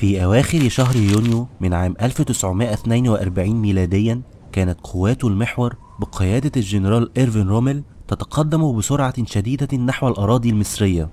في أواخر شهر يونيو من عام 1942 ميلاديا كانت قوات المحور بقيادة الجنرال إيرفين رومل تتقدم بسرعة شديدة نحو الأراضي المصرية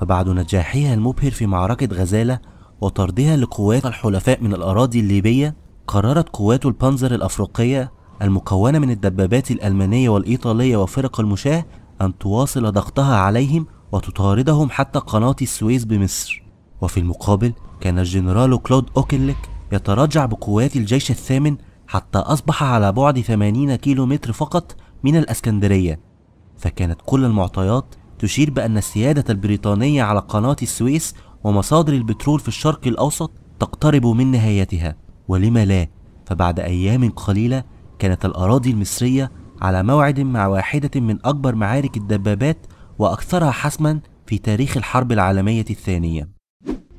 فبعد نجاحها المبهر في معركة غزالة وطردها لقوات الحلفاء من الأراضي الليبية قررت قوات البانزر الأفريقية المكونة من الدبابات الألمانية والإيطالية وفرق المشاة أن تواصل ضغطها عليهم وتطاردهم حتى قناة السويس بمصر وفي المقابل كان الجنرال كلود أوكنليك يتراجع بقوات الجيش الثامن حتى أصبح على بعد 80 كيلو متر فقط من الأسكندرية فكانت كل المعطيات تشير بأن السيادة البريطانية على قناة السويس ومصادر البترول في الشرق الأوسط تقترب من نهايتها ولما لا فبعد أيام قليلة كانت الأراضي المصرية على موعد مع واحدة من أكبر معارك الدبابات وأكثرها حسما في تاريخ الحرب العالمية الثانية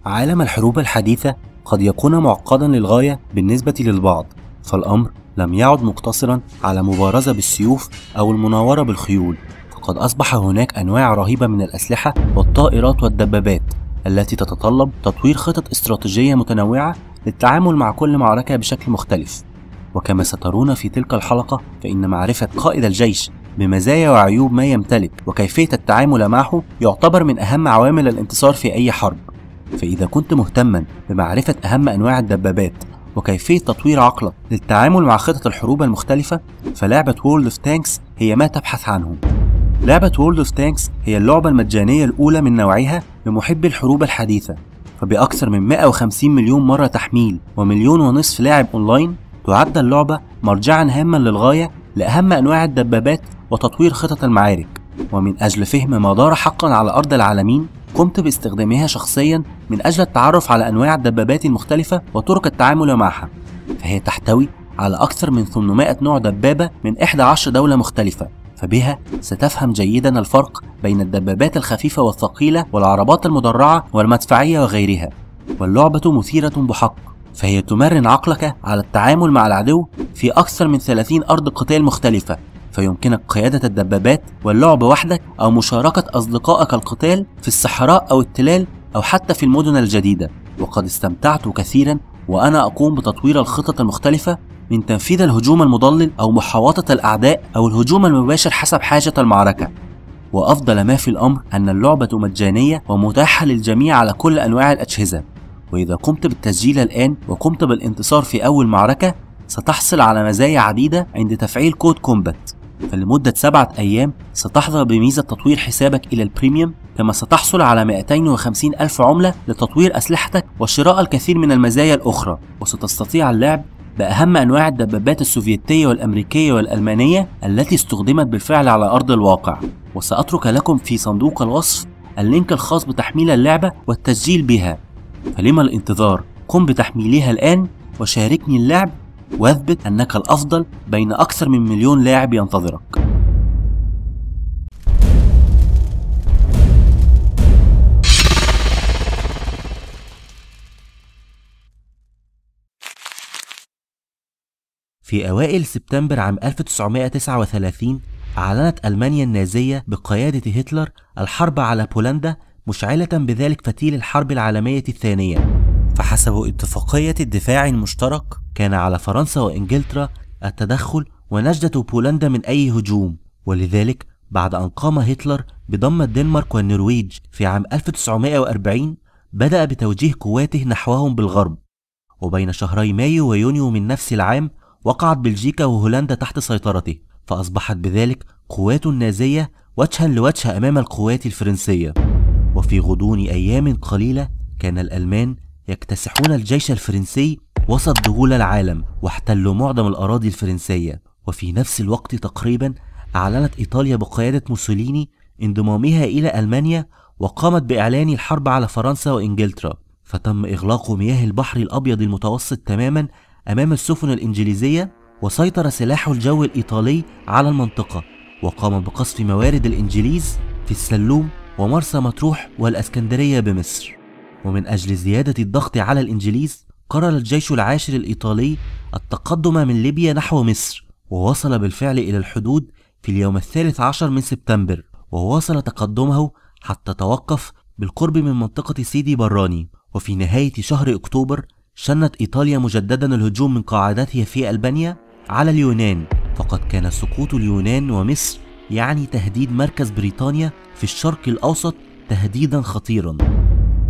عالم الحروب الحديثة قد يكون معقدا للغاية بالنسبة للبعض فالأمر لم يعد مقتصرا على مبارزة بالسيوف أو المناورة بالخيول فقد أصبح هناك أنواع رهيبة من الأسلحة والطائرات والدبابات التي تتطلب تطوير خطط استراتيجية متنوعة للتعامل مع كل معركة بشكل مختلف وكما سترون في تلك الحلقة فإن معرفة قائد الجيش بمزايا وعيوب ما يمتلك وكيفية التعامل معه يعتبر من أهم عوامل الانتصار في أي حرب فإذا كنت مهتما بمعرفة أهم أنواع الدبابات وكيفية تطوير عقلك للتعامل مع خطط الحروب المختلفة فلعبة وورلد اوف تانكس هي ما تبحث عنه لعبة وورلد اوف تانكس هي اللعبة المجانية الأولى من نوعها لمحبي الحروب الحديثة فبأكثر من 150 مليون مرة تحميل ومليون ونصف لاعب أونلاين تعد اللعبة مرجعا هاما للغاية لأهم أنواع الدبابات وتطوير خطط المعارك ومن أجل فهم ما دار حقا على أرض العالمين قمت باستخدامها شخصيا من أجل التعرف على أنواع الدبابات المختلفة وطرق التعامل معها فهي تحتوي على أكثر من 800 نوع دبابة من 11 دولة مختلفة فبها ستفهم جيدا الفرق بين الدبابات الخفيفة والثقيلة والعربات المدرعة والمدفعية وغيرها واللعبة مثيرة بحق فهي تمرن عقلك على التعامل مع العدو في أكثر من 30 أرض قتال مختلفة فيمكنك قيادة الدبابات واللعب وحدك أو مشاركة أصدقائك القتال في الصحراء أو التلال أو حتى في المدن الجديدة وقد استمتعت كثيرا وأنا أقوم بتطوير الخطط المختلفة من تنفيذ الهجوم المضلل أو محاوطة الأعداء أو الهجوم المباشر حسب حاجة المعركة وأفضل ما في الأمر أن اللعبة مجانية ومتاحة للجميع على كل أنواع الأجهزة وإذا قمت بالتسجيل الآن وقمت بالانتصار في أول معركة ستحصل على مزايا عديدة عند تفعيل كود كومبات فلمدة سبعة أيام ستحظى بميزة تطوير حسابك إلى البريميوم كما ستحصل على 250 ألف عملة لتطوير أسلحتك وشراء الكثير من المزايا الأخرى وستستطيع اللعب بأهم أنواع الدبابات السوفيتية والأمريكية والألمانية التي استخدمت بالفعل على أرض الواقع وسأترك لكم في صندوق الوصف اللينك الخاص بتحميل اللعبة والتسجيل بها فلما الانتظار قم بتحميلها الآن وشاركني اللعب واثبت أنك الأفضل بين أكثر من مليون لاعب ينتظرك في أوائل سبتمبر عام 1939 أعلنت ألمانيا النازية بقيادة هتلر الحرب على بولندا مشعلة بذلك فتيل الحرب العالمية الثانية فحسب اتفاقية الدفاع المشترك كان على فرنسا وإنجلترا التدخل ونجدة بولندا من أي هجوم ولذلك بعد أن قام هتلر بضم الدنمارك والنرويج في عام 1940 بدأ بتوجيه قواته نحوهم بالغرب وبين شهري مايو ويونيو من نفس العام وقعت بلجيكا وهولندا تحت سيطرته فأصبحت بذلك قوات النازية وجها لوجه أمام القوات الفرنسية وفي غضون أيام قليلة كان الألمان يكتسحون الجيش الفرنسي وسط ذهول العالم واحتلوا معظم الأراضي الفرنسية وفي نفس الوقت تقريبا أعلنت إيطاليا بقيادة موسوليني انضمامها إلى ألمانيا وقامت بإعلان الحرب على فرنسا وإنجلترا فتم إغلاق مياه البحر الأبيض المتوسط تماما أمام السفن الإنجليزية وسيطر سلاح الجو الإيطالي على المنطقة وقام بقصف موارد الإنجليز في السلوم ومرسى مطروح والأسكندرية بمصر ومن أجل زيادة الضغط على الإنجليز قرر الجيش العاشر الإيطالي التقدم من ليبيا نحو مصر ووصل بالفعل إلى الحدود في اليوم الثالث عشر من سبتمبر وواصل تقدمه حتى توقف بالقرب من منطقة سيدي براني وفي نهاية شهر أكتوبر شنت إيطاليا مجددا الهجوم من قاعدتها في ألبانيا على اليونان فقد كان سقوط اليونان ومصر يعني تهديد مركز بريطانيا في الشرق الأوسط تهديدا خطيرا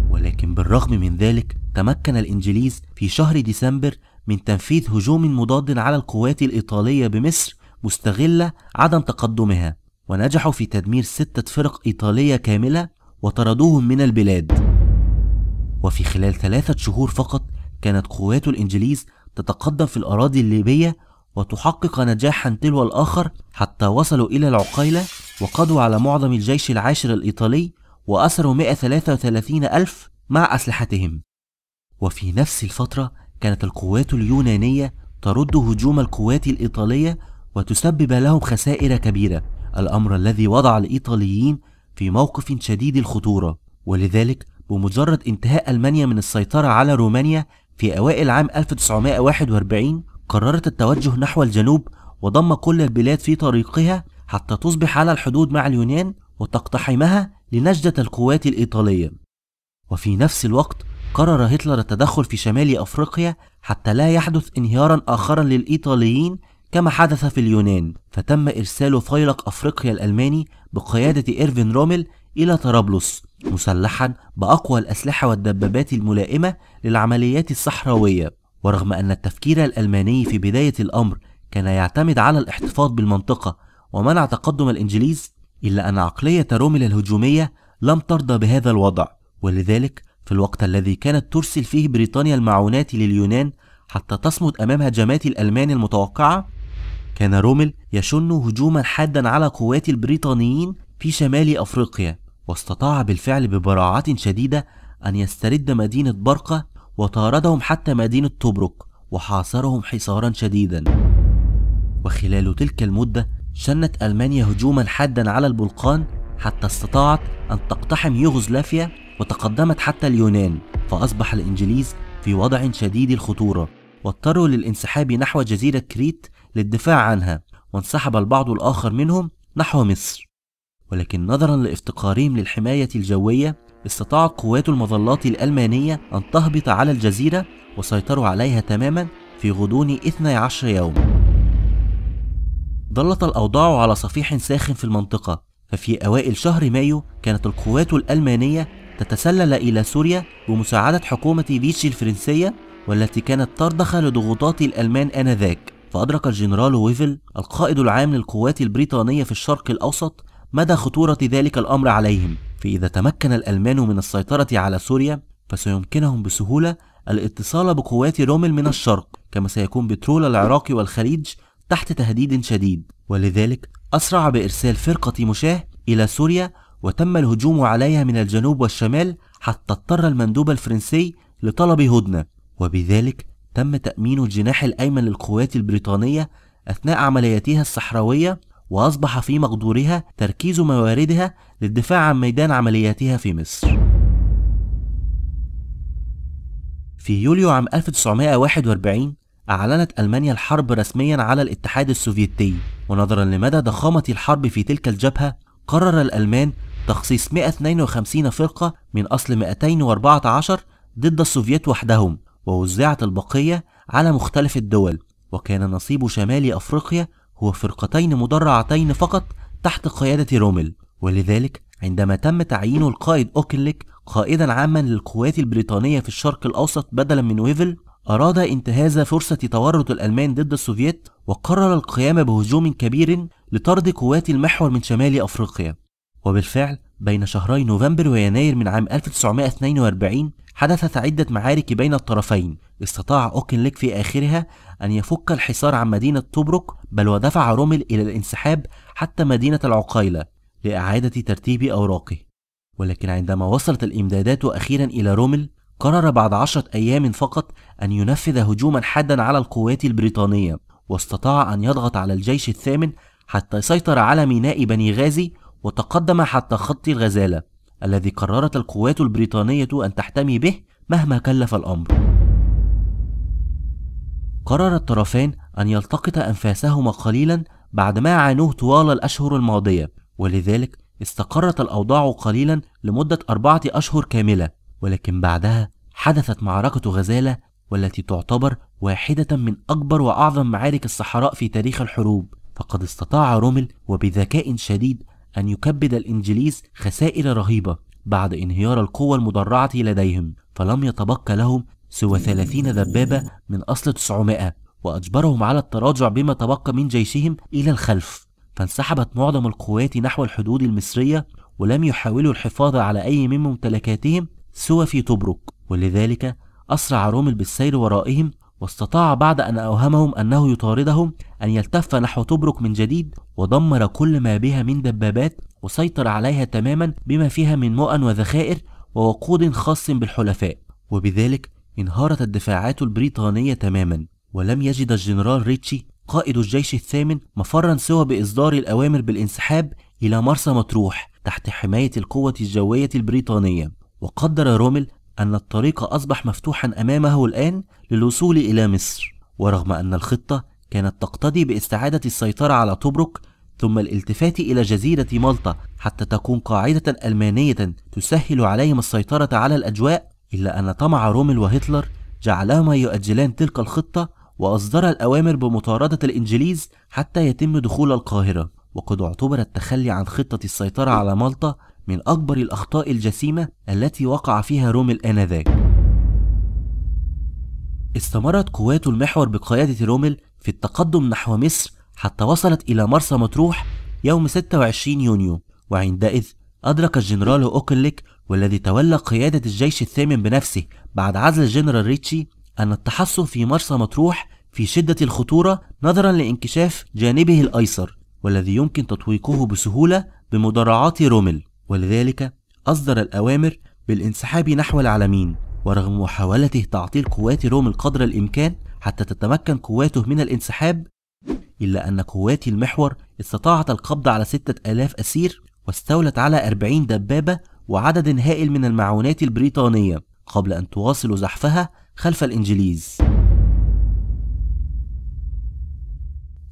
ولكن بالرغم من ذلك تمكن الإنجليز في شهر ديسمبر من تنفيذ هجوم مضاد على القوات الإيطالية بمصر مستغلة عدم تقدمها ونجحوا في تدمير ستة فرق إيطالية كاملة وطردوهم من البلاد وفي خلال ثلاثة شهور فقط كانت قوات الإنجليز تتقدم في الأراضي الليبية وتحقق نجاحا تلو الآخر حتى وصلوا إلى العقيلة وقضوا على معظم الجيش العاشر الإيطالي وأسروا 133 ألف مع أسلحتهم وفي نفس الفترة كانت القوات اليونانية ترد هجوم القوات الإيطالية وتسبب لهم خسائر كبيرة الأمر الذي وضع الإيطاليين في موقف شديد الخطورة ولذلك بمجرد انتهاء ألمانيا من السيطرة على رومانيا في أوائل عام 1941 قررت التوجه نحو الجنوب وضم كل البلاد في طريقها حتى تصبح على الحدود مع اليونان وتقتحمها لنجدة القوات الإيطالية وفي نفس الوقت قرر هتلر التدخل في شمال أفريقيا حتى لا يحدث انهيارا آخرا للإيطاليين كما حدث في اليونان فتم إرسال فيلق أفريقيا الألماني بقيادة إيرفين رومل إلى طرابلس مسلحا بأقوى الأسلحة والدبابات الملائمة للعمليات الصحراوية ورغم أن التفكير الألماني في بداية الأمر كان يعتمد على الاحتفاظ بالمنطقة ومنع تقدم الإنجليز إلا أن عقلية رومل الهجومية لم ترضى بهذا الوضع ولذلك في الوقت الذي كانت ترسل فيه بريطانيا المعونات لليونان حتى تصمد أمام هجمات الألمان المتوقعة كان رومل يشن هجوما حادا على قوات البريطانيين في شمال أفريقيا واستطاع بالفعل ببراعة شديدة أن يسترد مدينة برقة وطاردهم حتى مدينة توبروك وحاصرهم حصارا شديدا وخلال تلك المدة شنت ألمانيا هجوما حادا على البلقان حتى استطاعت أن تقتحم يوغوسلافيا وتقدمت حتى اليونان فأصبح الإنجليز في وضع شديد الخطورة واضطروا للانسحاب نحو جزيرة كريت للدفاع عنها وانسحب البعض الآخر منهم نحو مصر ولكن نظرا لافتقارهم للحماية الجوية استطاعت قوات المظلات الألمانية أن تهبط على الجزيرة وسيطروا عليها تماما في غضون 12 يوم ظلت الأوضاع على صفيح ساخن في المنطقة ففي أوائل شهر مايو كانت القوات الألمانية تتسلل إلى سوريا بمساعدة حكومة فيشي الفرنسية والتي كانت ترضخ لضغوطات الألمان آنذاك فأدرك الجنرال ويفل القائد العام للقوات البريطانية في الشرق الأوسط مدى خطورة ذلك الأمر عليهم فإذا تمكن الألمان من السيطرة على سوريا فسيمكنهم بسهولة الاتصال بقوات رومل من الشرق كما سيكون بترول العراق والخليج تحت تهديد شديد ولذلك أسرع بإرسال فرقة مشاه إلى سوريا وتم الهجوم عليها من الجنوب والشمال حتى اضطر المندوب الفرنسي لطلب هدنة وبذلك تم تأمين الجناح الأيمن للقوات البريطانية أثناء عملياتها الصحراوية وأصبح في مقدورها تركيز مواردها للدفاع عن ميدان عملياتها في مصر في يوليو عام 1941 أعلنت ألمانيا الحرب رسميا على الاتحاد السوفيتي ونظرا لمدى ضخامة الحرب في تلك الجبهة قرر الألمان تخصيص 152 فرقة من أصل 214 ضد السوفيت وحدهم ووزعت البقية على مختلف الدول وكان نصيب شمال أفريقيا هو فرقتين مدرعتين فقط تحت قيادة رومل ولذلك عندما تم تعيين القائد أوكنليك قائدا عاما للقوات البريطانية في الشرق الأوسط بدلا من ويفل أراد انتهاز فرصة تورط الألمان ضد السوفييت وقرر القيام بهجوم كبير لطرد قوات المحور من شمال أفريقيا وبالفعل بين شهري نوفمبر ويناير من عام 1942 حدثت عدة معارك بين الطرفين استطاع أوكنليك في آخرها أن يفك الحصار عن مدينة توبروك بل ودفع رومل إلى الانسحاب حتى مدينة العقيلة لإعادة ترتيب أوراقه ولكن عندما وصلت الإمدادات أخيرا إلى رومل قرر بعد عشرة أيام فقط أن ينفذ هجوما حادا على القوات البريطانية واستطاع أن يضغط على الجيش الثامن حتى سيطر على ميناء بني غازي وتقدم حتى خط الغزالة الذي قررت القوات البريطانية أن تحتمي به مهما كلف الأمر قرر الطرفان أن يلتقط أنفاسهما قليلا بعد ما عانوه طوال الأشهر الماضية ولذلك استقرت الأوضاع قليلا لمدة أربعة أشهر كاملة ولكن بعدها حدثت معركة غزالة والتي تعتبر واحدة من أكبر وأعظم معارك الصحراء في تاريخ الحروب فقد استطاع رومل وبذكاء شديد أن يكبد الإنجليز خسائر رهيبة بعد انهيار القوة المدرعة لديهم فلم يتبقى لهم سوى 30 دبابة من أصل 900 وأجبرهم على التراجع بما تبقى من جيشهم إلى الخلف فانسحبت معظم القوات نحو الحدود المصرية ولم يحاولوا الحفاظ على أي من ممتلكاتهم سوى في تبرك ولذلك أسرع رومل بالسير ورائهم واستطاع بعد أن أوهمهم أنه يطاردهم أن يلتف نحو تبرك من جديد ودمر كل ما بها من دبابات وسيطر عليها تماما بما فيها من مؤن وذخائر ووقود خاص بالحلفاء وبذلك انهارت الدفاعات البريطانية تماما ولم يجد الجنرال ريتشي قائد الجيش الثامن مفرا سوى بإصدار الأوامر بالانسحاب إلى مرسى مطروح تحت حماية القوة الجوية البريطانية وقدر رومل أن الطريق أصبح مفتوحا أمامه الآن للوصول إلى مصر ورغم أن الخطة كانت تقتضي باستعادة السيطرة على توبروك ثم الالتفات إلى جزيرة مالطا حتى تكون قاعدة ألمانية تسهل عليهم السيطرة على الأجواء إلا أن طمع رومل وهتلر جعلهما يؤجلان تلك الخطة وأصدر الأوامر بمطاردة الإنجليز حتى يتم دخول القاهرة وقد اعتبر التخلي عن خطة السيطرة على مالطا من أكبر الأخطاء الجسيمة التي وقع فيها رومل آنذاك استمرت قوات المحور بقيادة رومل في التقدم نحو مصر حتى وصلت إلى مرسى مطروح يوم 26 يونيو وعندئذ أدرك الجنرال أوكليك والذي تولى قيادة الجيش الثامن بنفسه بعد عزل الجنرال ريتشي أن التحصن في مرسى مطروح في شدة الخطورة نظرا لانكشاف جانبه الأيسر والذي يمكن تطويقه بسهولة بمدرعات رومل ولذلك أصدر الأوامر بالانسحاب نحو العالمين ورغم محاولته تعطيل قوات روم القدر الإمكان حتى تتمكن قواته من الانسحاب إلا أن قوات المحور استطاعت القبض على 6000 أسير واستولت على 40 دبابة وعدد هائل من المعونات البريطانية قبل أن تواصل زحفها خلف الإنجليز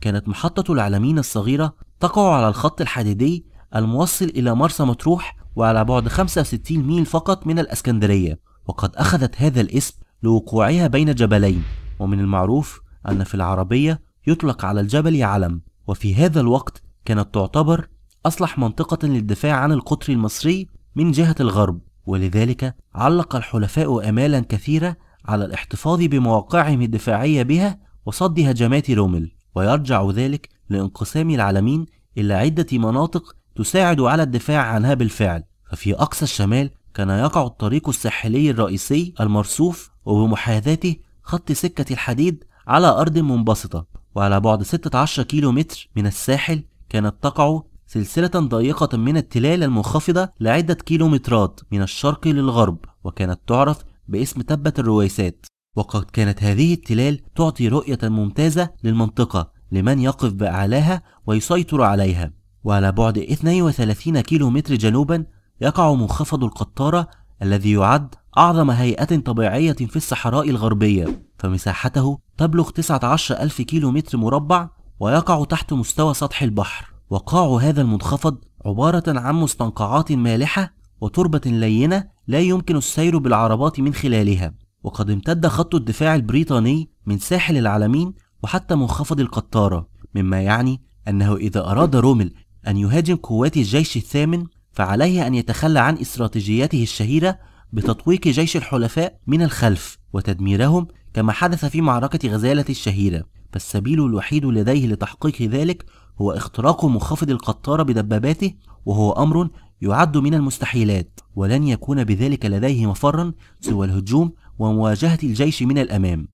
كانت محطة العلمين الصغيرة تقع على الخط الحديدي الموصل إلى مرسى مطروح وعلى بعد 65 ميل فقط من الإسكندرية وقد أخذت هذا الاسم لوقوعها بين جبلين ومن المعروف أن في العربية يطلق على الجبل علم وفي هذا الوقت كانت تعتبر أصلح منطقة للدفاع عن القطر المصري من جهة الغرب ولذلك علق الحلفاء آمالا كثيرة على الاحتفاظ بمواقعهم الدفاعية بها وصد هجمات رومل ويرجع ذلك لانقسام العالمين إلى عدة مناطق تساعد على الدفاع عنها بالفعل ففي أقصى الشمال كان يقع الطريق الساحلي الرئيسي المرصوف وبمحاذاته خط سكة الحديد على أرض منبسطة وعلى بعد 16 كيلو متر من الساحل كانت تقع سلسلة ضيقة من التلال المنخفضة لعدة كيلومترات من الشرق للغرب وكانت تعرف باسم تبة الرويسات وقد كانت هذه التلال تعطي رؤية ممتازة للمنطقة لمن يقف بأعلاها ويسيطر عليها وعلى بعد 32 كيلو متر جنوبا يقع منخفض القطارة الذي يعد أعظم هيئة طبيعية في الصحراء الغربية فمساحته تبلغ 19 ألف كيلو متر مربع ويقع تحت مستوى سطح البحر وقاع هذا المنخفض عبارة عن مستنقعات مالحة وتربة لينة لا يمكن السير بالعربات من خلالها وقد امتد خط الدفاع البريطاني من ساحل العلمين وحتى منخفض القطارة مما يعني أنه إذا أراد رومل أن يهاجم قوات الجيش الثامن فعليه أن يتخلى عن استراتيجيته الشهيرة بتطويق جيش الحلفاء من الخلف وتدميرهم كما حدث في معركة غزالة الشهيرة فالسبيل الوحيد لديه لتحقيق ذلك هو اختراق منخفض القطارة بدباباته وهو أمر يعد من المستحيلات ولن يكون بذلك لديه مفرا سوى الهجوم ومواجهة الجيش من الأمام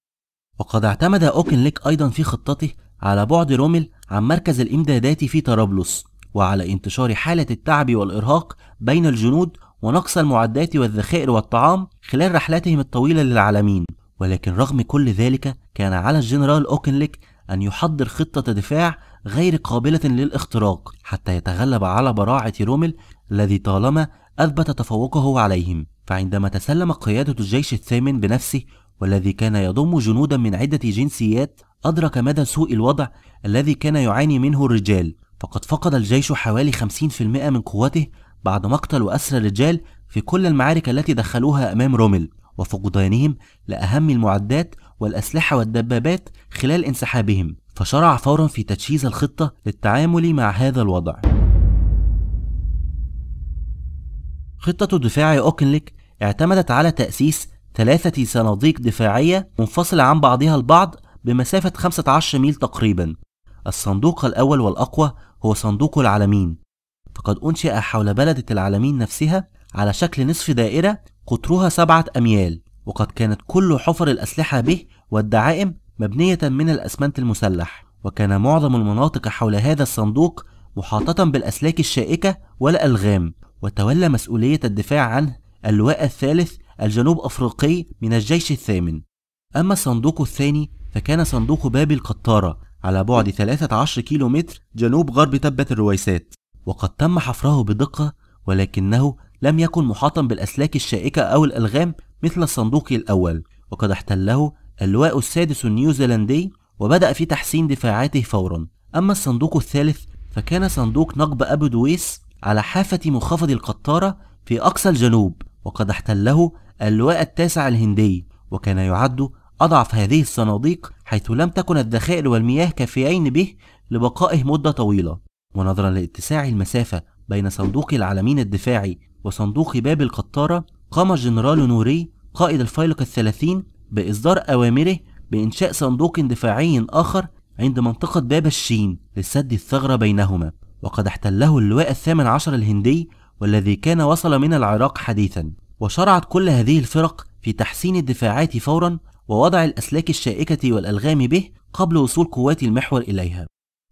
وقد اعتمد أوكنليك أيضا في خطته على بعد رومل عن مركز الإمدادات في طرابلس وعلى انتشار حالة التعب والإرهاق بين الجنود ونقص المعدات والذخائر والطعام خلال رحلاتهم الطويلة للعالمين ولكن رغم كل ذلك كان على الجنرال أوكنليك أن يحضر خطة دفاع غير قابلة للاختراق حتى يتغلب على براعة رومل الذي طالما أثبت تفوقه عليهم فعندما تسلم قيادة الجيش الثامن بنفسه والذي كان يضم جنودا من عدة جنسيات أدرك مدى سوء الوضع الذي كان يعاني منه الرجال فقد فقد الجيش حوالي 50% من قوته بعد مقتل وأسر الرجال في كل المعارك التي دخلوها أمام رومل وفقدانهم لأهم المعدات والأسلحة والدبابات خلال انسحابهم فشرع فورا في تجهيز الخطة للتعامل مع هذا الوضع خطة دفاع أوكنليك اعتمدت على تأسيس ثلاثة صناديق دفاعية منفصلة عن بعضها البعض بمسافة 15 ميل تقريبا الصندوق الأول والأقوى هو صندوق العالمين فقد أنشئ حول بلدة العالمين نفسها على شكل نصف دائرة قطرها سبعة أميال وقد كانت كل حفر الأسلحة به والدعائم مبنية من الأسمنت المسلح وكان معظم المناطق حول هذا الصندوق محاطة بالأسلاك الشائكة والألغام وتولى مسؤولية الدفاع عنه اللواء الثالث الجنوب أفريقي من الجيش الثامن أما الصندوق الثاني فكان صندوق باب القطارة على بعد 13 كيلو متر جنوب غرب تبة الرويسات وقد تم حفره بدقة ولكنه لم يكن محاطا بالأسلاك الشائكة أو الألغام مثل الصندوق الأول وقد احتله اللواء السادس النيوزيلندي وبدأ في تحسين دفاعاته فورا أما الصندوق الثالث فكان صندوق نقب أبو دويس على حافة منخفض القطارة في أقصى الجنوب وقد احتله اللواء التاسع الهندي وكان يعد أضعف هذه الصناديق حيث لم تكن الذخائر والمياه كافيين به لبقائه مدة طويلة ونظرا لاتساع المسافة بين صندوق العالمين الدفاعي وصندوق باب القطارة قام الجنرال نوري قائد الفيلق الثلاثين بإصدار أوامره بإنشاء صندوق دفاعي آخر عند منطقة باب الشين لسد الثغرة بينهما وقد احتله اللواء الثامن عشر الهندي والذي كان وصل من العراق حديثا وشرعت كل هذه الفرق في تحسين الدفاعات فورا ووضع الأسلاك الشائكة والألغام به قبل وصول قوات المحور إليها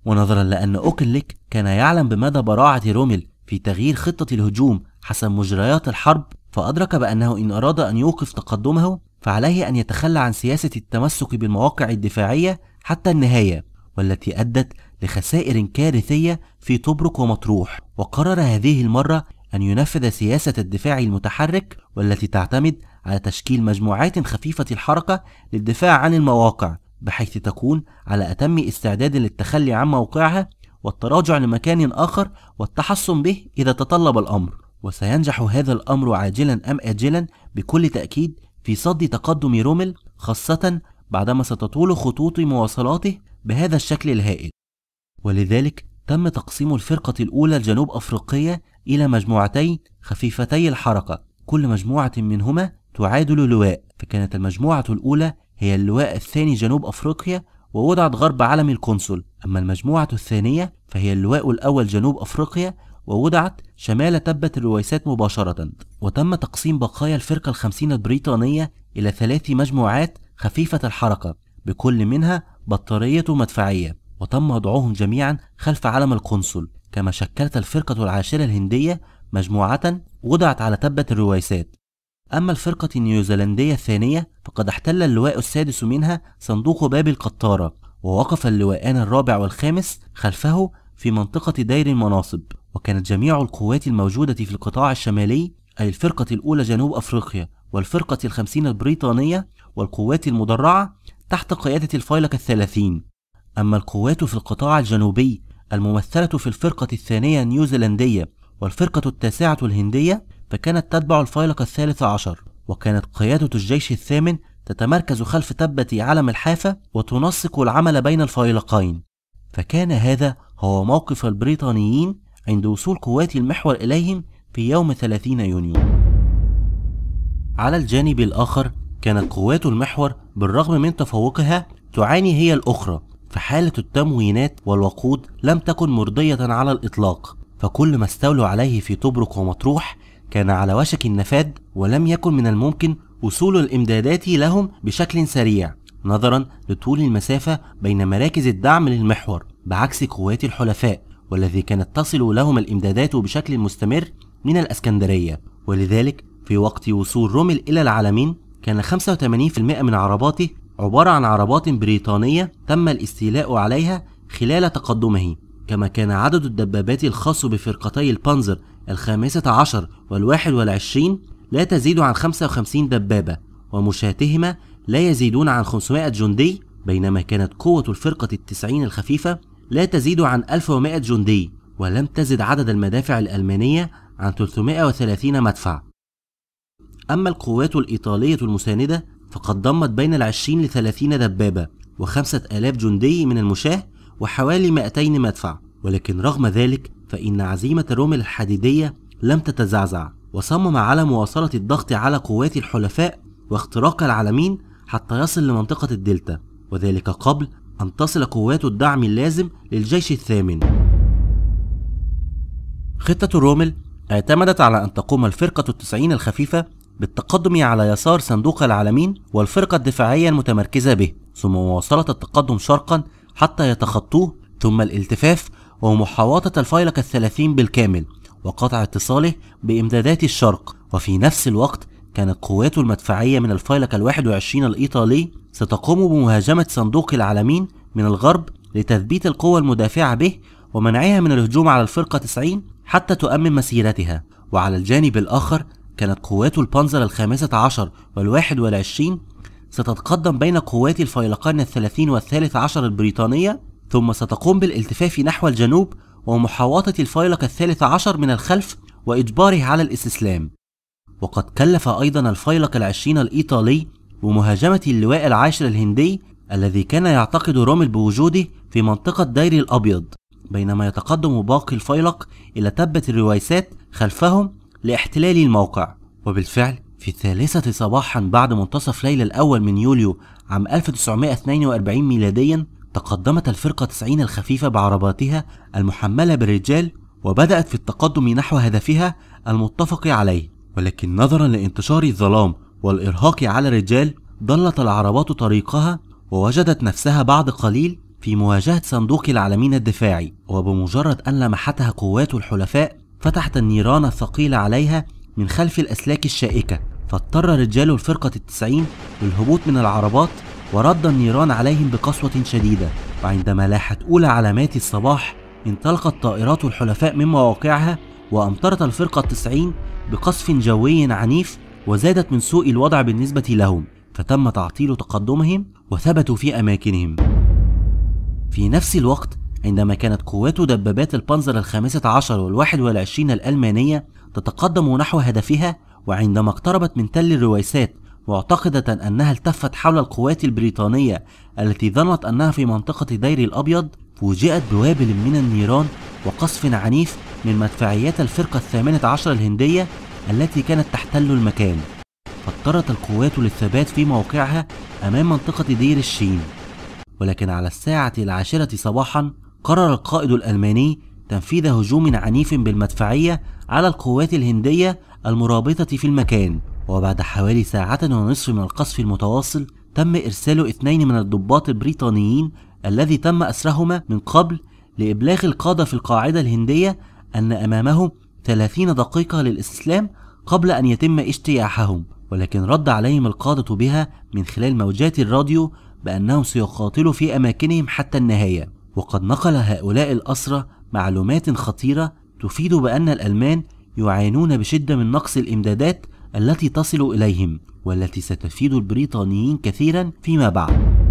ونظرا لأن أوكنليك كان يعلم بمدى براعة رومل في تغيير خطة الهجوم حسب مجريات الحرب فأدرك بأنه إن أراد أن يوقف تقدمه فعليه أن يتخلى عن سياسة التمسك بالمواقع الدفاعية حتى النهاية والتي أدت لخسائر كارثية في طبرق ومطروح وقرر هذه المرة أن ينفذ سياسة الدفاع المتحرك والتي تعتمد على تشكيل مجموعات خفيفة الحركة للدفاع عن المواقع بحيث تكون على أتم استعداد للتخلي عن موقعها والتراجع لمكان آخر والتحصن به إذا تطلب الأمر وسينجح هذا الأمر عاجلا أم آجلا بكل تأكيد في صد تقدم رومل خاصة بعدما ستطول خطوط مواصلاته بهذا الشكل الهائل ولذلك تم تقسيم الفرقة الأولى الجنوب أفريقية إلى مجموعتين خفيفتي الحركة كل مجموعة منهما تعادل لواء فكانت المجموعة الأولى هي اللواء الثاني جنوب أفريقيا ووضعت غرب علم القنصل أما المجموعة الثانية فهي اللواء الأول جنوب أفريقيا ووضعت شمال تبة الرويسات مباشرة وتم تقسيم بقايا الفرقة الخمسين البريطانية إلى ثلاث مجموعات خفيفة الحركة بكل منها بطارية مدفعية وتم وضعهم جميعا خلف علم القنصل كما شكلت الفرقة العاشرة الهندية مجموعة وضعت على تبة الرويسات أما الفرقة النيوزيلندية الثانية فقد احتل اللواء السادس منها صندوق باب القطارة ووقف اللواءان الرابع والخامس خلفه في منطقة دير المناصب وكانت جميع القوات الموجودة في القطاع الشمالي أي الفرقة الأولى جنوب أفريقيا والفرقة الخمسين البريطانية والقوات المدرعة تحت قيادة الفيلق الثلاثين أما القوات في القطاع الجنوبي الممثلة في الفرقة الثانية النيوزيلندية والفرقة التاسعة الهندية فكانت تتبع الفيلق الثالث عشر وكانت قيادة الجيش الثامن تتمركز خلف تبة علم الحافة وتنسق العمل بين الفيلقين فكان هذا هو موقف البريطانيين عند وصول قوات المحور إليهم في يوم 30 يونيو على الجانب الآخر كانت قوات المحور بالرغم من تفوقها تعاني هي الأخرى فحالة التموينات والوقود لم تكن مرضية على الإطلاق فكل ما استولوا عليه في طبرق ومطروح كان على وشك النفاد ولم يكن من الممكن وصول الإمدادات لهم بشكل سريع نظرا لطول المسافة بين مراكز الدعم للمحور بعكس قوات الحلفاء والذي كانت تصل لهم الإمدادات بشكل مستمر من الأسكندرية ولذلك في وقت وصول رومل إلى العالمين كان 85% من عرباته عبارة عن عربات بريطانية تم الاستيلاء عليها خلال تقدمه كما كان عدد الدبابات الخاص بفرقتي البانزر الخامسة عشر والواحد والعشرين لا تزيد عن 55 دبابة ومشاتهما لا يزيدون عن 500 جندي بينما كانت قوة الفرقة التسعين الخفيفة لا تزيد عن 1100 جندي ولم تزد عدد المدافع الألمانية عن 330 مدفع أما القوات الإيطالية المساندة فقد ضمت بين العشرين لثلاثين دبابة وخمسة آلاف جندي من المشاة وحوالي 200 مدفع ولكن رغم ذلك فإن عزيمة رومل الحديدية لم تتزعزع وصمم على مواصلة الضغط على قوات الحلفاء واختراق العالمين حتى يصل لمنطقة الدلتا وذلك قبل أن تصل قوات الدعم اللازم للجيش الثامن خطة الرومل اعتمدت على أن تقوم الفرقة التسعين الخفيفة بالتقدم على يسار صندوق العالمين والفرقة الدفاعية المتمركزة به ثم مواصلة التقدم شرقا حتى يتخطوه ثم الالتفاف ومحاوطة الفيلق الثلاثين بالكامل وقطع اتصاله بإمدادات الشرق وفي نفس الوقت كانت قواته المدفعية من الفيلق الواحد وعشرين الإيطالي ستقوم بمهاجمة صندوق العالمين من الغرب لتثبيت القوى المدافعة به ومنعها من الهجوم على الفرقة 90 حتى تؤمن مسيرتها وعلى الجانب الآخر كانت قوات البانزر الخامسة عشر والواحد والعشرين ستتقدم بين قوات الفيلقان الثلاثين والثالث عشر البريطانية ثم ستقوم بالالتفاف نحو الجنوب ومحاوطة الفيلق الثالث عشر من الخلف وإجباره على الاستسلام وقد كلف أيضا الفيلق العشرين الإيطالي بمهاجمة اللواء العاشر الهندي الذي كان يعتقد رومل بوجوده في منطقة دير الأبيض بينما يتقدم باقي الفيلق إلى تبة الروايسات خلفهم لاحتلال الموقع وبالفعل في الثالثة صباحا بعد منتصف ليلة الأول من يوليو عام 1942 ميلاديا تقدمت الفرقة 90 الخفيفة بعرباتها المحملة بالرجال وبدأت في التقدم نحو هدفها المتفق عليه ولكن نظرا لانتشار الظلام والإرهاق على الرجال ضلت العربات طريقها ووجدت نفسها بعد قليل في مواجهة صندوق العالمين الدفاعي وبمجرد أن لمحتها قوات الحلفاء فتحت النيران الثقيلة عليها من خلف الأسلاك الشائكة فاضطر رجال الفرقة التسعين للهبوط من العربات ورد النيران عليهم بقسوة شديدة وعندما لاحت أولى علامات الصباح انطلقت طائرات الحلفاء من مواقعها وأمطرت الفرقة التسعين بقصف جوي عنيف وزادت من سوء الوضع بالنسبة لهم فتم تعطيل تقدمهم وثبتوا في أماكنهم في نفس الوقت عندما كانت قوات دبابات البنزر الخامسة عشر والواحد والعشرين الألمانية تتقدم نحو هدفها وعندما اقتربت من تل الرويسات معتقدة أنها التفت حول القوات البريطانية التي ظنت أنها في منطقة دير الأبيض فوجئت بوابل من النيران وقصف عنيف من مدفعيات الفرقة الثامنة عشر الهندية التي كانت تحتل المكان فاضطرت القوات للثبات في موقعها أمام منطقة دير الشين ولكن على الساعة العاشرة صباحا قرر القائد الألماني تنفيذ هجوم عنيف بالمدفعية على القوات الهندية المرابطة في المكان وبعد حوالي ساعة ونصف من القصف المتواصل تم إرسال اثنين من الضباط البريطانيين الذي تم أسرهما من قبل لإبلاغ القادة في القاعدة الهندية أن أمامهم 30 دقيقة للإستسلام قبل أن يتم اجتياحهم ولكن رد عليهم القادة بها من خلال موجات الراديو بأنهم سيقاتلوا في أماكنهم حتى النهاية وقد نقل هؤلاء الأسرى معلومات خطيرة تفيد بأن الألمان يعانون بشدة من نقص الإمدادات التي تصل إليهم والتي ستفيد البريطانيين كثيرا فيما بعد.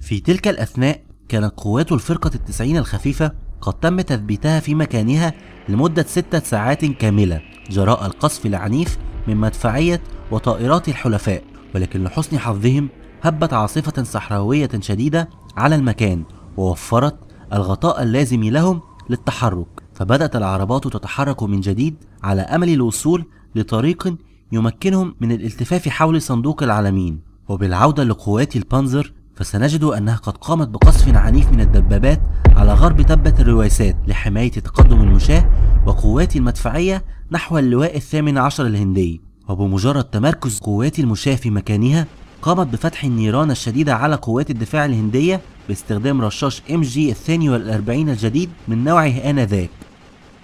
في تلك الأثناء كانت قوات الفرقة التسعين الخفيفة قد تم تثبيتها في مكانها لمدة ستة ساعات كاملة جراء القصف العنيف من مدفعية وطائرات الحلفاء ولكن لحسن حظهم هبت عاصفة صحراوية شديدة على المكان ووفرت الغطاء اللازم لهم للتحرك فبدأت العربات تتحرك من جديد على أمل الوصول لطريق يمكنهم من الالتفاف حول صندوق العالمين وبالعودة لقوات البانزر فسنجد أنها قد قامت بقصف عنيف من الدبابات على غرب تبة الرواسات لحماية تقدم المشاة وقوات المدفعية نحو اللواء الثامن عشر الهندي وبمجرد تمركز قوات المشاة في مكانها قامت بفتح النيران الشديدة على قوات الدفاع الهندية باستخدام رشاش ام جي الثاني والأربعين الجديد من نوعه آنذاك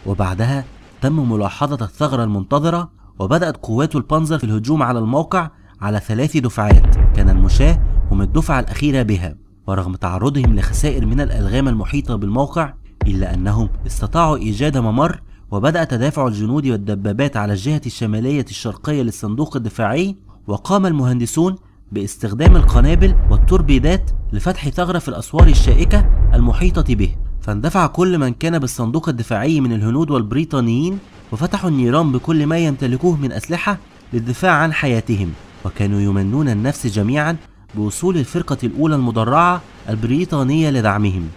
وبعدها تم ملاحظة الثغرة المنتظرة وبدأت قوات البانزر في الهجوم على الموقع على ثلاث دفعات كان المشاة هم الدفعة الأخيرة بها ورغم تعرضهم لخسائر من الألغام المحيطة بالموقع إلا أنهم استطاعوا إيجاد ممر وبدأ تدافع الجنود والدبابات على الجهة الشمالية الشرقية للصندوق الدفاعي وقام المهندسون باستخدام القنابل والتوربيدات لفتح ثغرة في الأسوار الشائكة المحيطة به فاندفع كل من كان بالصندوق الدفاعي من الهنود والبريطانيين وفتحوا النيران بكل ما يمتلكوه من أسلحة للدفاع عن حياتهم وكانوا يمنون النفس جميعا بوصول الفرقة الأولى المدرعة البريطانية لدعمهم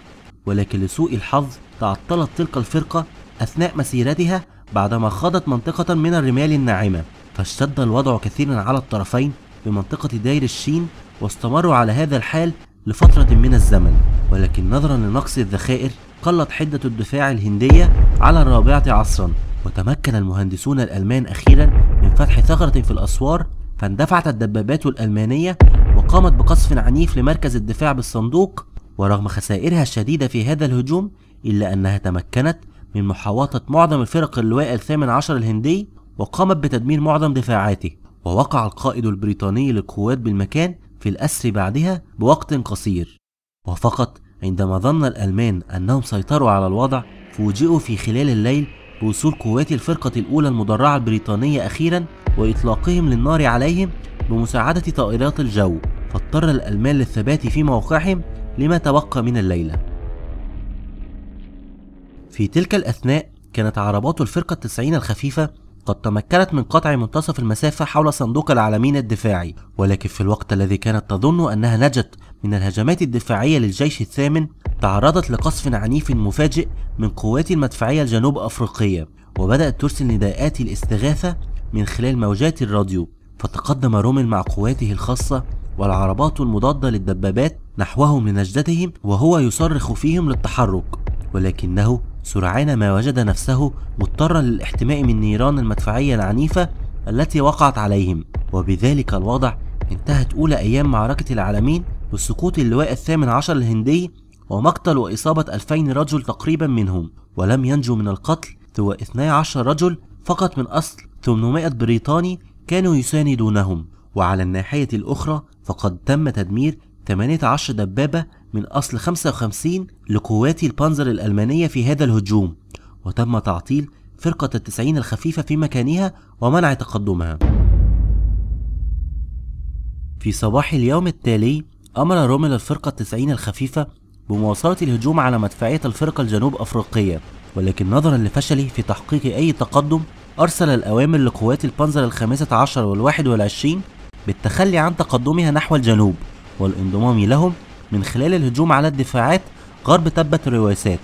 ولكن لسوء الحظ تعطلت تلك الفرقة أثناء مسيرتها بعدما خاضت منطقة من الرمال الناعمة فاشتد الوضع كثيرا على الطرفين بمنطقة داير الشين واستمروا على هذا الحال لفترة من الزمن ولكن نظرا لنقص الذخائر قلت حدة الدفاع الهندية على الرابعة عصرا وتمكن المهندسون الألمان أخيرا من فتح ثغرة في الأسوار فاندفعت الدبابات الألمانية وقامت بقصف عنيف لمركز الدفاع بالصندوق ورغم خسائرها الشديدة في هذا الهجوم إلا أنها تمكنت من محاوطة معظم الفرق اللواء الثامن عشر الهندي وقامت بتدمير معظم دفاعاته ووقع القائد البريطاني للقوات بالمكان في الأسر بعدها بوقت قصير وفقط عندما ظن الألمان أنهم سيطروا على الوضع فوجئوا في خلال الليل بوصول قوات الفرقة الأولى المدرعة البريطانية أخيرا وإطلاقهم للنار عليهم بمساعدة طائرات الجو فاضطر الألمان للثبات في موقعهم لما تبقى من الليلة في تلك الأثناء كانت عربات الفرقة التسعين الخفيفة قد تمكنت من قطع منتصف المسافة حول صندوق العالمين الدفاعي ولكن في الوقت الذي كانت تظن أنها نجت من الهجمات الدفاعية للجيش الثامن تعرضت لقصف عنيف مفاجئ من قوات المدفعية الجنوب أفريقية وبدأت ترسل نداءات الاستغاثة من خلال موجات الراديو فتقدم رومل مع قواته الخاصة والعربات المضادة للدبابات نحوهم لنجدتهم وهو يصرخ فيهم للتحرك ولكنه سرعان ما وجد نفسه مضطرا للاحتماء من نيران المدفعية العنيفة التي وقعت عليهم وبذلك الوضع انتهت أولى أيام معركة العالمين بسقوط اللواء الثامن عشر الهندي ومقتل وإصابة 2000 رجل تقريبا منهم ولم ينجو من القتل سوى 12 رجل فقط من أصل 800 بريطاني كانوا يساندونهم وعلى الناحية الأخرى فقد تم تدمير 18 دبابة من أصل 55 لقوات البانزر الألمانية في هذا الهجوم وتم تعطيل فرقة التسعين الخفيفة في مكانها ومنع تقدمها في صباح اليوم التالي أمر رومل الفرقة التسعين الخفيفة بمواصلة الهجوم على مدفعية الفرقة الجنوب أفريقية ولكن نظرا لفشله في تحقيق أي تقدم أرسل الأوامر لقوات البنزر الخامسة عشر والواحد والعشرين بالتخلي عن تقدمها نحو الجنوب والانضمام لهم من خلال الهجوم على الدفاعات غرب تبة الرواسات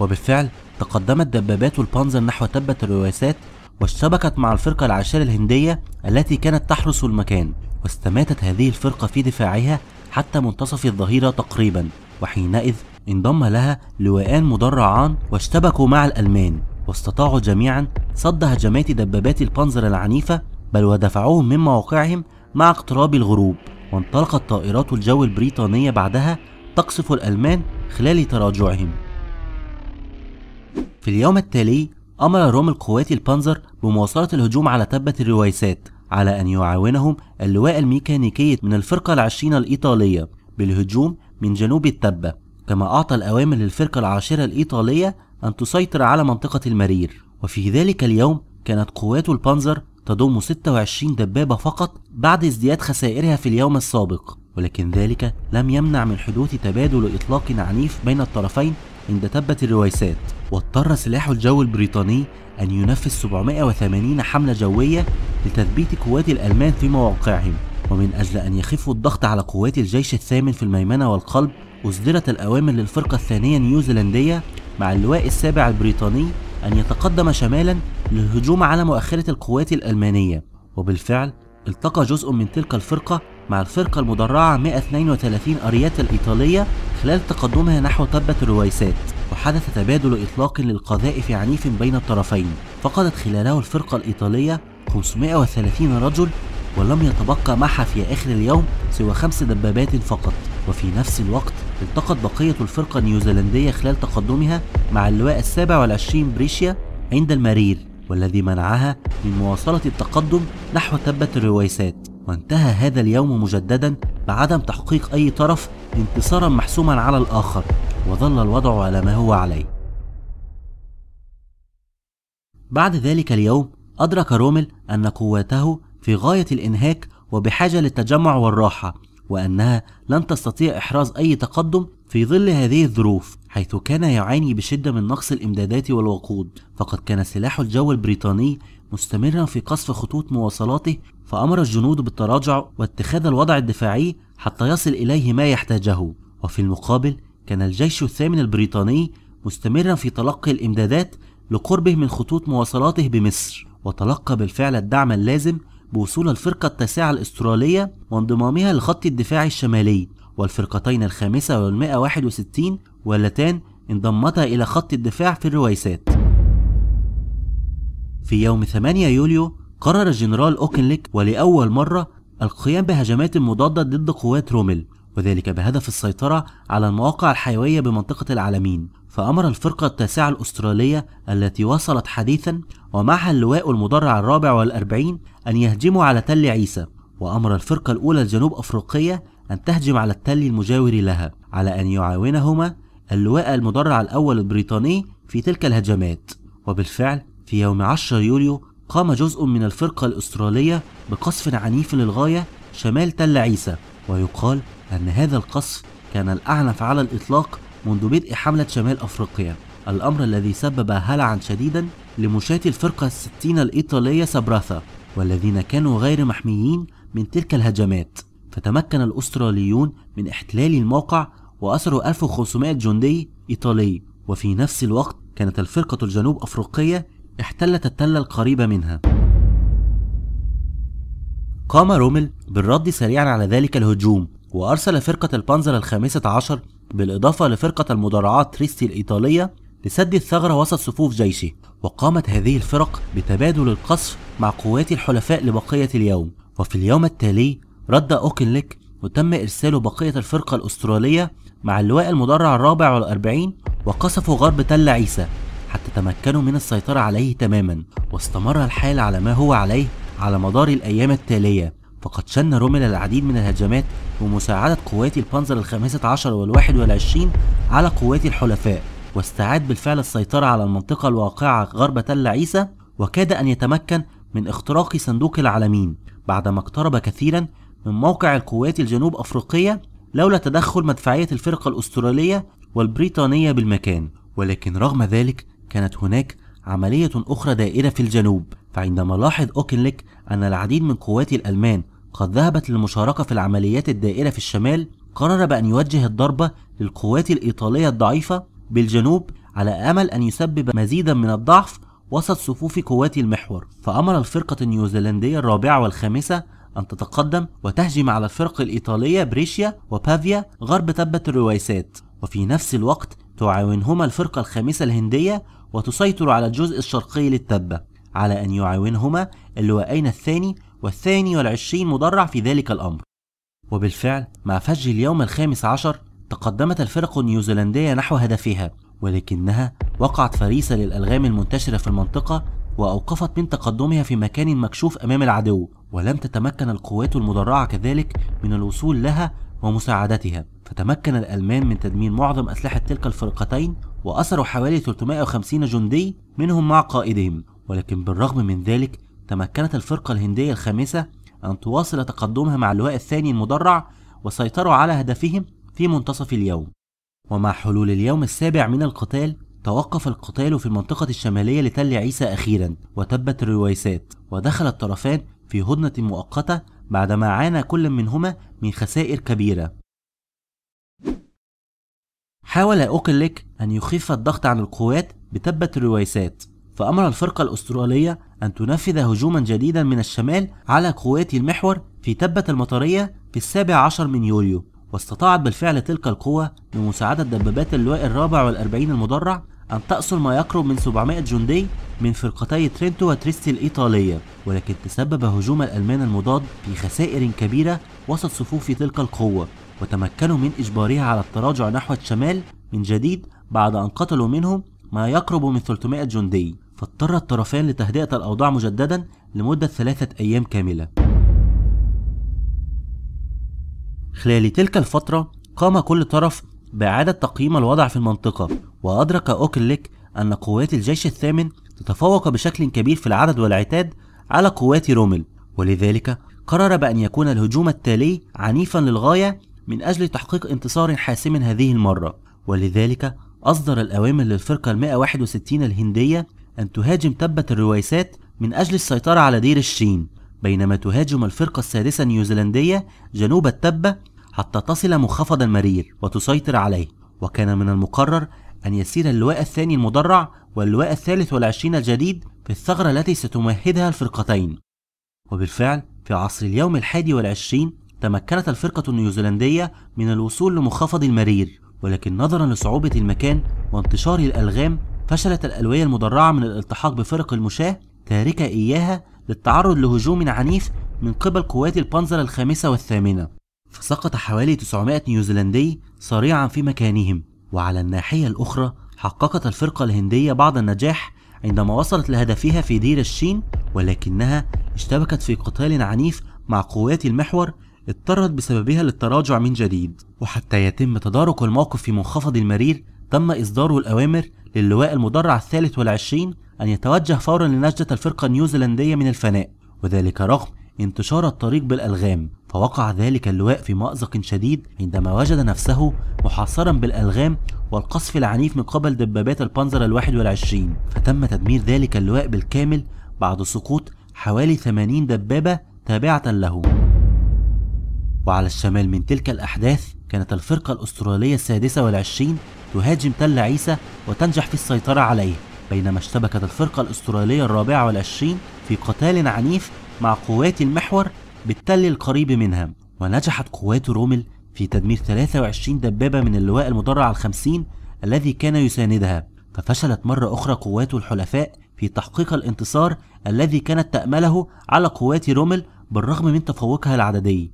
وبالفعل تقدمت دبابات البانزر نحو تبة الرواسات واشتبكت مع الفرقة العاشرة الهندية التي كانت تحرس المكان واستماتت هذه الفرقة في دفاعها حتى منتصف الظهيرة تقريبا وحينئذ انضم لها لواءان مدرعان واشتبكوا مع الألمان واستطاعوا جميعا صد هجمات دبابات البانزر العنيفة بل ودفعوهم من مواقعهم مع اقتراب الغروب وانطلقت طائرات الجو البريطانية بعدها تقصف الألمان خلال تراجعهم في اليوم التالي أمر روم القوات البانزر بمواصلة الهجوم على تبة الرويسات على أن يعاونهم اللواء الميكانيكي من الفرقة العشرين الإيطالية بالهجوم من جنوب التبة كما أعطى الأوامر للفرقة العاشرة الإيطالية أن تسيطر على منطقة المرير وفي ذلك اليوم كانت قوات البانزر تضم 26 دبابة فقط بعد ازدياد خسائرها في اليوم السابق ولكن ذلك لم يمنع من حدوث تبادل إطلاق عنيف بين الطرفين عند تبت الرويسات واضطر سلاح الجو البريطاني أن ينفذ 780 حملة جوية لتثبيت قوات الألمان في مواقعهم ومن أجل أن يخفوا الضغط على قوات الجيش الثامن في الميمنة والقلب أصدرت الأوامر للفرقة الثانية نيوزيلندية مع اللواء السابع البريطاني أن يتقدم شمالا للهجوم على مؤخرة القوات الألمانية وبالفعل التقى جزء من تلك الفرقة مع الفرقة المدرعة 132 أريات الإيطالية خلال تقدمها نحو تبة الرويسات وحدث تبادل إطلاق للقذائف عنيف بين الطرفين فقدت خلاله الفرقة الإيطالية 530 رجل ولم يتبقى معها في آخر اليوم سوى خمس دبابات فقط وفي نفس الوقت التقت بقية الفرقة النيوزيلندية خلال تقدمها مع اللواء السابع والعشرين بريشيا عند المرير والذي منعها من مواصلة التقدم نحو تبة الرويسات وانتهى هذا اليوم مجددا بعدم تحقيق أي طرف انتصارا محسوما على الآخر وظل الوضع على ما هو عليه بعد ذلك اليوم أدرك رومل أن قواته في غاية الإنهاك وبحاجة للتجمع والراحة وأنها لن تستطيع إحراز أي تقدم في ظل هذه الظروف حيث كان يعاني بشدة من نقص الإمدادات والوقود فقد كان سلاح الجو البريطاني مستمرا في قصف خطوط مواصلاته فأمر الجنود بالتراجع واتخاذ الوضع الدفاعي حتى يصل إليه ما يحتاجه وفي المقابل كان الجيش الثامن البريطاني مستمرا في تلقي الإمدادات لقربه من خطوط مواصلاته بمصر وتلقى بالفعل الدعم اللازم بوصول الفرقة التاسعة الأسترالية وانضمامها للخط الدفاعي الشمالي والفرقتين الخامسة والمائة واحد وستين واللتان انضمتا إلى خط الدفاع في الرويسات في يوم 8 يوليو قرر الجنرال أوكنليك ولأول مرة القيام بهجمات مضادة ضد قوات رومل وذلك بهدف السيطرة على المواقع الحيوية بمنطقة العالمين فأمر الفرقة التاسعة الأسترالية التي وصلت حديثا ومعها اللواء المدرع الرابع والأربعين أن يهجموا على تل عيسى وأمر الفرقة الأولى الجنوب أفريقية أن تهجم على التل المجاور لها على أن يعاونهما اللواء المدرع الأول البريطاني في تلك الهجمات وبالفعل في يوم 10 يوليو قام جزء من الفرقة الأسترالية بقصف عنيف للغاية شمال تل عيسى ويقال أن هذا القصف كان الأعنف على الإطلاق منذ بدء حملة شمال أفريقيا الأمر الذي سبب هلعا شديدا لمشاة الفرقة الستين الإيطالية سبراثا والذين كانوا غير محميين من تلك الهجمات فتمكن الأستراليون من احتلال الموقع وأسروا 1500 جندي إيطالي وفي نفس الوقت كانت الفرقة الجنوب أفريقية احتلت التلة القريبة منها قام رومل بالرد سريعا على ذلك الهجوم وأرسل فرقة البانزر الخامسة عشر بالإضافة لفرقة المدرعات تريستي الإيطالية لسد الثغرة وسط صفوف جيشه وقامت هذه الفرق بتبادل القصف مع قوات الحلفاء لبقية اليوم وفي اليوم التالي رد أوكنليك وتم إرسال بقية الفرقة الأسترالية مع اللواء المدرع الرابع والأربعين وقصفوا غرب تل عيسى حتى تمكنوا من السيطرة عليه تماما واستمر الحال على ما هو عليه على مدار الأيام التالية فقد شن رومل العديد من الهجمات بمساعدة قوات البنزر الخامسة عشر والواحد والعشرين على قوات الحلفاء واستعاد بالفعل السيطرة على المنطقة الواقعة غرب تل عيسى وكاد أن يتمكن من اختراق صندوق العالمين بعدما اقترب كثيرا من موقع القوات الجنوب أفريقية لولا تدخل مدفعية الفرقة الأسترالية والبريطانية بالمكان ولكن رغم ذلك كانت هناك عملية أخرى دائرة في الجنوب فعندما لاحظ أوكنليك أن العديد من قوات الألمان قد ذهبت للمشاركة في العمليات الدائرة في الشمال قرر بأن يوجه الضربة للقوات الإيطالية الضعيفة بالجنوب على أمل أن يسبب مزيدا من الضعف وسط صفوف قوات المحور فأمر الفرقة النيوزيلندية الرابعة والخامسة أن تتقدم وتهجم على الفرق الإيطالية بريشيا وبافيا غرب تبة الرويسات وفي نفس الوقت تعاونهما الفرقة الخامسة الهندية وتسيطر على الجزء الشرقي للتبة على أن يعاونهما اللواءين الثاني والثاني والعشرين مدرع في ذلك الأمر وبالفعل مع فج اليوم الخامس عشر تقدمت الفرق النيوزيلندية نحو هدفها ولكنها وقعت فريسة للألغام المنتشرة في المنطقة وأوقفت من تقدمها في مكان مكشوف أمام العدو ولم تتمكن القوات المدرعة كذلك من الوصول لها ومساعدتها فتمكن الألمان من تدمير معظم أسلحة تلك الفرقتين وأسروا حوالي 350 جندي منهم مع قائدهم ولكن بالرغم من ذلك تمكنت الفرقة الهندية الخامسة أن تواصل تقدمها مع اللواء الثاني المدرع وسيطروا على هدفهم في منتصف اليوم ومع حلول اليوم السابع من القتال توقف القتال في المنطقة الشمالية لتل عيسى أخيرا وتبت الرويسات ودخل الطرفان في هدنة مؤقتة بعدما عانى كل منهما من خسائر كبيرة حاول أوكليك أن يخف الضغط عن القوات بتبة الرويسات فأمر الفرقة الأسترالية أن تنفذ هجوما جديدا من الشمال على قوات المحور في تبة المطرية في السابع عشر من يوليو واستطاعت بالفعل تلك القوة بمساعدة دبابات اللواء الرابع والأربعين المدرع أن تأسر ما يقرب من 700 جندي من فرقتي ترينتو وتريستي الإيطالية ولكن تسبب هجوم الألمان المضاد في خسائر كبيرة وسط صفوف تلك القوة وتمكنوا من إجبارها على التراجع نحو الشمال من جديد بعد أن قتلوا منهم ما يقرب من 300 جندي فاضطر الطرفان لتهدئة الأوضاع مجددا لمدة ثلاثة أيام كاملة خلال تلك الفترة قام كل طرف بإعادة تقييم الوضع في المنطقة وأدرك أوكليك أن قوات الجيش الثامن تتفوق بشكل كبير في العدد والعتاد على قوات رومل ولذلك قرر بأن يكون الهجوم التالي عنيفا للغاية من أجل تحقيق انتصار حاسم هذه المرة ولذلك أصدر الأوامر للفرقة 161 الهندية أن تهاجم تبة الرويسات من أجل السيطرة على دير الشين بينما تهاجم الفرقة السادسة النيوزيلندية جنوب التبة حتى تصل منخفض المرير وتسيطر عليه وكان من المقرر أن يسير اللواء الثاني المدرع واللواء الثالث والعشرين الجديد في الثغرة التي ستمهدها الفرقتين وبالفعل في عصر اليوم الحادي والعشرين تمكنت الفرقة النيوزيلندية من الوصول لمنخفض المرير ولكن نظرا لصعوبة المكان وانتشار الألغام فشلت الألوية المدرعة من الالتحاق بفرق المشاة تاركة إياها للتعرض لهجوم عنيف من قبل قوات البنزر الخامسة والثامنة فسقط حوالي 900 نيوزيلندي سريعا في مكانهم وعلى الناحية الأخرى حققت الفرقة الهندية بعض النجاح عندما وصلت لهدفها في دير الشين ولكنها اشتبكت في قتال عنيف مع قوات المحور اضطرت بسببها للتراجع من جديد وحتى يتم تدارك الموقف في منخفض المرير تم إصدار الأوامر للواء المدرع الثالث والعشرين أن يتوجه فورا لنجدة الفرقة النيوزيلندية من الفناء وذلك رغم انتشار الطريق بالألغام فوقع ذلك اللواء في مأزق شديد عندما وجد نفسه محاصرا بالألغام والقصف العنيف من قبل دبابات البنزر الواحد والعشرين فتم تدمير ذلك اللواء بالكامل بعد سقوط حوالي 80 دبابة تابعة له وعلى الشمال من تلك الأحداث كانت الفرقة الأسترالية السادسة والعشرين تهاجم تل عيسى وتنجح في السيطرة عليه بينما اشتبكت الفرقة الأسترالية الرابعة والعشرين في قتال عنيف مع قوات المحور بالتل القريب منها ونجحت قوات رومل في تدمير 23 دبابة من اللواء المدرع الخمسين الذي كان يساندها ففشلت مرة أخرى قوات الحلفاء في تحقيق الانتصار الذي كانت تأمله على قوات رومل بالرغم من تفوقها العددي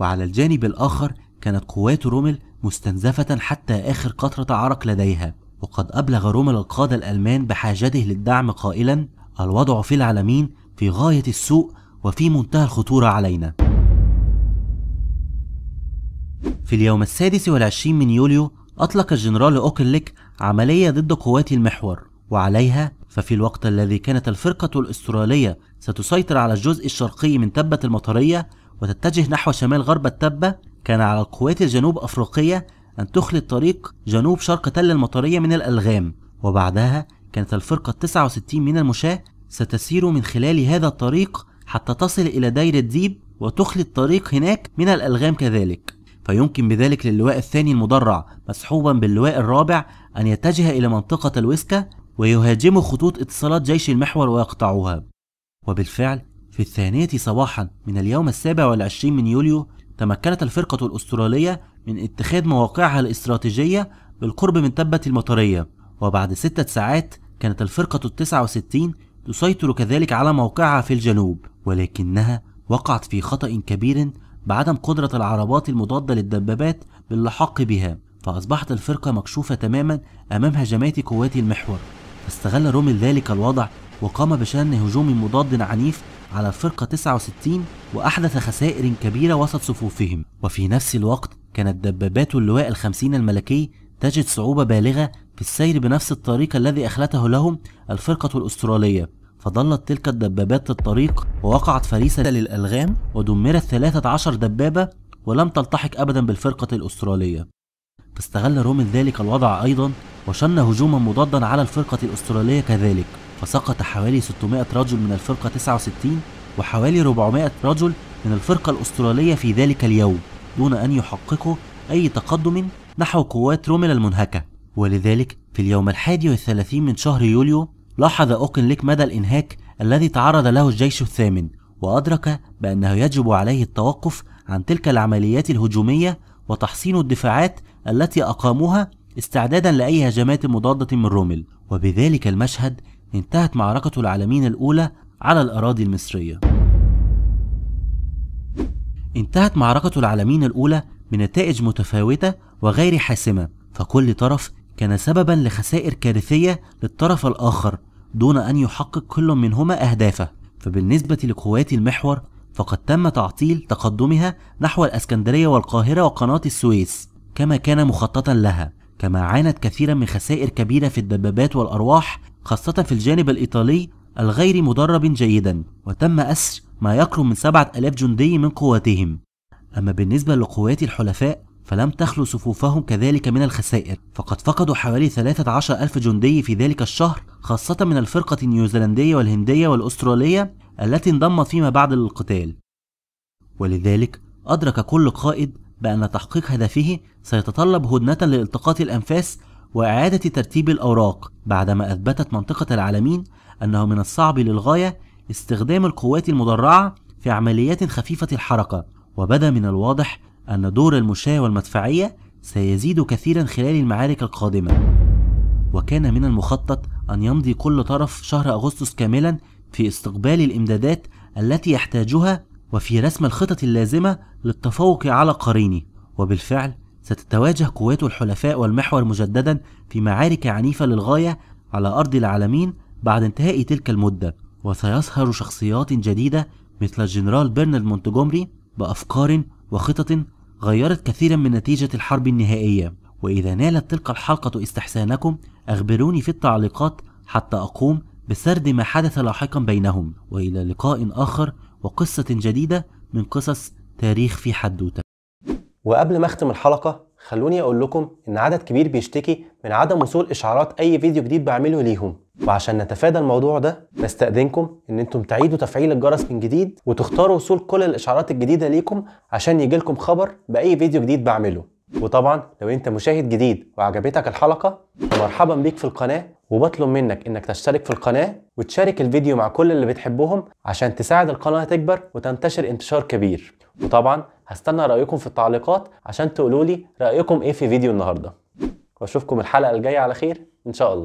وعلى الجانب الآخر كانت قوات رومل مستنزفة حتى آخر قطرة عرق لديها وقد أبلغ رومل القادة الألمان بحاجته للدعم قائلا الوضع في العالمين في غاية السوء وفي منتهى الخطورة علينا في اليوم السادس والعشرين من يوليو أطلق الجنرال أوكليك عملية ضد قوات المحور وعليها ففي الوقت الذي كانت الفرقة الأسترالية ستسيطر على الجزء الشرقي من تبة المطرية وتتجه نحو شمال غرب التبة كان على القوات الجنوب أفريقية أن تخلي الطريق جنوب شرق تل المطرية من الألغام وبعدها كانت الفرقة 69 من المشاة ستسير من خلال هذا الطريق حتى تصل إلى دايرة ديب وتخلي الطريق هناك من الألغام كذلك فيمكن بذلك للواء الثاني المدرع مسحوبا باللواء الرابع أن يتجه إلى منطقة الويسكا ويهاجموا خطوط اتصالات جيش المحور ويقطعوها وبالفعل في الثانية صباحا من اليوم السابع والعشرين من يوليو تمكنت الفرقة الأسترالية من اتخاذ مواقعها الاستراتيجية بالقرب من تبة المطرية وبعد ستة ساعات كانت الفرقة التسعة وستين تسيطر كذلك على موقعها في الجنوب ولكنها وقعت في خطأ كبير بعدم قدرة العربات المضادة للدبابات باللحاق بها فأصبحت الفرقة مكشوفة تماما أمام هجمات قوات المحور فاستغل رومل ذلك الوضع وقام بشن هجوم مضاد عنيف على الفرقة 69 وأحدث خسائر كبيرة وسط صفوفهم وفي نفس الوقت كانت دبابات اللواء الخمسين الملكي تجد صعوبة بالغة بالسير بنفس الطريق الذي أخلته لهم الفرقة الأسترالية فضلت تلك الدبابات الطريق ووقعت فريسة للألغام ودمرت 13 دبابة ولم تلتحق أبدا بالفرقة الأسترالية فاستغل رومن ذلك الوضع أيضا وشن هجوما مضادا على الفرقة الأسترالية كذلك فسقط حوالي 600 رجل من الفرقة 69 وحوالي 400 رجل من الفرقة الأسترالية في ذلك اليوم دون أن يحققوا أي تقدم نحو قوات رومل المنهكة ولذلك في اليوم الحادي والثلاثين من شهر يوليو لاحظ أوكنليك مدى الإنهاك الذي تعرض له الجيش الثامن وأدرك بأنه يجب عليه التوقف عن تلك العمليات الهجومية وتحصين الدفاعات التي أقاموها استعدادا لأي هجمات مضادة من رومل وبذلك المشهد انتهت معركة العالمين الأولى على الأراضي المصرية انتهت معركة العالمين الأولى بنتائج متفاوتة وغير حاسمة فكل طرف كان سببا لخسائر كارثية للطرف الآخر دون أن يحقق كل منهما أهدافه فبالنسبة لقوات المحور فقد تم تعطيل تقدمها نحو الأسكندرية والقاهرة وقناة السويس كما كان مخططا لها كما عانت كثيرا من خسائر كبيرة في الدبابات والأرواح خاصة في الجانب الإيطالي الغير مدرب جيدا وتم أسر ما يقرب من 7000 جندي من قواتهم أما بالنسبة لقوات الحلفاء فلم تخلو صفوفهم كذلك من الخسائر فقد فقدوا حوالي 13 ألف جندي في ذلك الشهر خاصة من الفرقة النيوزيلندية والهندية والأسترالية التي انضمت فيما بعد للقتال ولذلك أدرك كل قائد بأن تحقيق هدفه سيتطلب هدنة لالتقاط الأنفاس وإعادة ترتيب الأوراق بعدما أثبتت منطقة العالمين أنه من الصعب للغاية استخدام القوات المدرعة في عمليات خفيفة الحركة وبدا من الواضح أن دور المشاة والمدفعية سيزيد كثيرا خلال المعارك القادمة وكان من المخطط أن يمضي كل طرف شهر أغسطس كاملا في استقبال الإمدادات التي يحتاجها وفي رسم الخطط اللازمة للتفوق على قرينه وبالفعل ستتواجه قوات الحلفاء والمحور مجددا في معارك عنيفة للغاية على أرض العالمين بعد انتهاء تلك المدة وسيظهر شخصيات جديدة مثل الجنرال برنارد مونتجومري بأفكار وخطط غيرت كثيرا من نتيجة الحرب النهائية وإذا نالت تلك الحلقة استحسانكم أخبروني في التعليقات حتى أقوم بسرد ما حدث لاحقا بينهم وإلى لقاء آخر وقصة جديدة من قصص تاريخ في حدوتة وقبل ما أختم الحلقة خلوني أقول لكم إن عدد كبير بيشتكي من عدم وصول إشعارات أي فيديو جديد بعمله ليهم وعشان نتفادى الموضوع ده نستأذنكم ان انتم تعيدوا تفعيل الجرس من جديد وتختاروا وصول كل الاشعارات الجديدة ليكم عشان يجيلكم خبر بأي فيديو جديد بعمله وطبعا لو انت مشاهد جديد وعجبتك الحلقة فمرحبا بيك في القناة وبطلب منك انك تشترك في القناة وتشارك الفيديو مع كل اللي بتحبهم عشان تساعد القناة تكبر وتنتشر انتشار كبير وطبعا هستنى رأيكم في التعليقات عشان تقولولي رأيكم ايه في فيديو النهاردة واشوفكم الحلقة الجاية على خير ان شاء الله